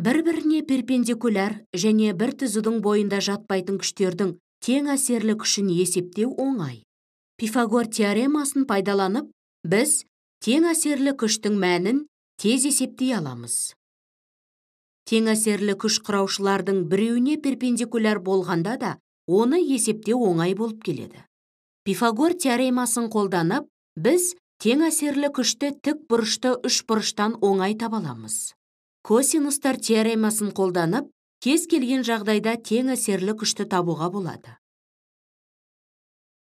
бір біріне перпендикуляр және бір түзудің бойында жатпайтын күштердің тең әсерлі күшін есептеу оңай пифагор теоремасын пайдаланып біз тең әсерлі күштің мәнін тез есептей аламыз тең әсерлі күш құраушылардың біреуіне перпендикуляр болғанда да оны есептеу оңай болып келеді пифагор теоремасын қолданып біз тең әсерлі күшті тік бұрышты үш бұрыштан оңай таба аламыз косинустар теоремасын қолданып кез келген жағдайда тең әсерлі күшті табуға болады